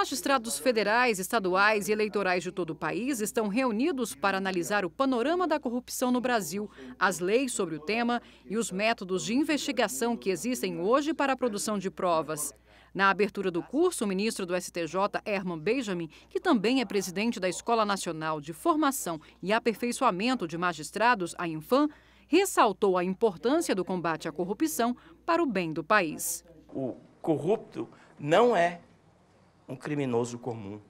magistrados federais, estaduais e eleitorais de todo o país estão reunidos para analisar o panorama da corrupção no Brasil, as leis sobre o tema e os métodos de investigação que existem hoje para a produção de provas. Na abertura do curso, o ministro do STJ, Herman Benjamin, que também é presidente da Escola Nacional de Formação e Aperfeiçoamento de Magistrados, a Infam, ressaltou a importância do combate à corrupção para o bem do país. O corrupto não é um criminoso comum.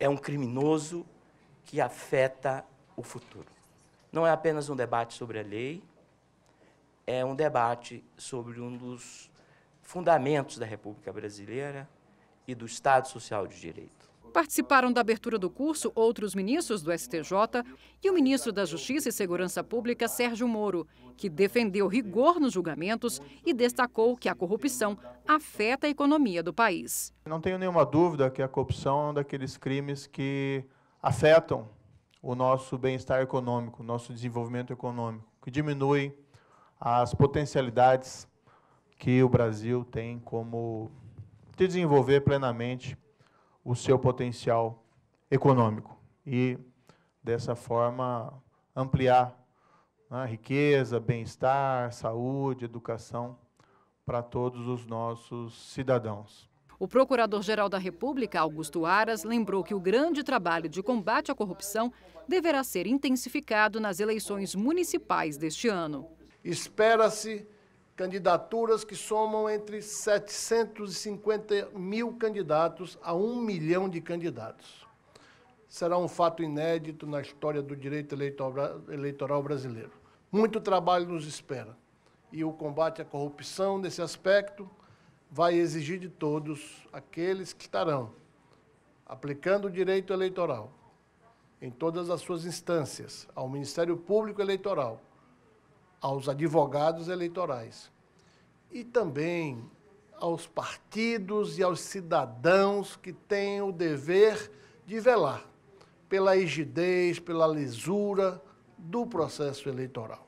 É um criminoso que afeta o futuro. Não é apenas um debate sobre a lei, é um debate sobre um dos fundamentos da República Brasileira e do Estado Social de Direito. Participaram da abertura do curso outros ministros do STJ e o ministro da Justiça e Segurança Pública, Sérgio Moro, que defendeu rigor nos julgamentos e destacou que a corrupção afeta a economia do país. Não tenho nenhuma dúvida que a corrupção é um daqueles crimes que afetam o nosso bem-estar econômico, o nosso desenvolvimento econômico, que diminui as potencialidades que o Brasil tem como se desenvolver plenamente o seu potencial econômico e, dessa forma, ampliar né, riqueza, bem-estar, saúde, educação para todos os nossos cidadãos. O Procurador-Geral da República, Augusto Aras, lembrou que o grande trabalho de combate à corrupção deverá ser intensificado nas eleições municipais deste ano. Espera-se candidaturas que somam entre 750 mil candidatos a um milhão de candidatos. Será um fato inédito na história do direito eleitoral brasileiro. Muito trabalho nos espera e o combate à corrupção nesse aspecto vai exigir de todos aqueles que estarão aplicando o direito eleitoral em todas as suas instâncias, ao Ministério Público Eleitoral, aos advogados eleitorais e também aos partidos e aos cidadãos que têm o dever de velar pela rigidez, pela lisura do processo eleitoral.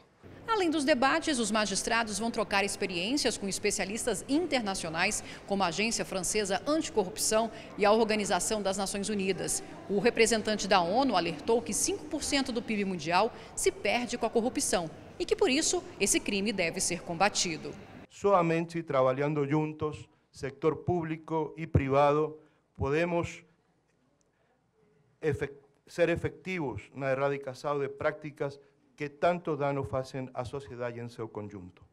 Além dos debates, os magistrados vão trocar experiências com especialistas internacionais, como a Agência Francesa Anticorrupção e a Organização das Nações Unidas. O representante da ONU alertou que 5% do PIB mundial se perde com a corrupção e que, por isso, esse crime deve ser combatido. Somente trabalhando juntos, setor público e privado, podemos ser efectivos na erradicação de práticas que tanto dano fazem à sociedade em seu conjunto.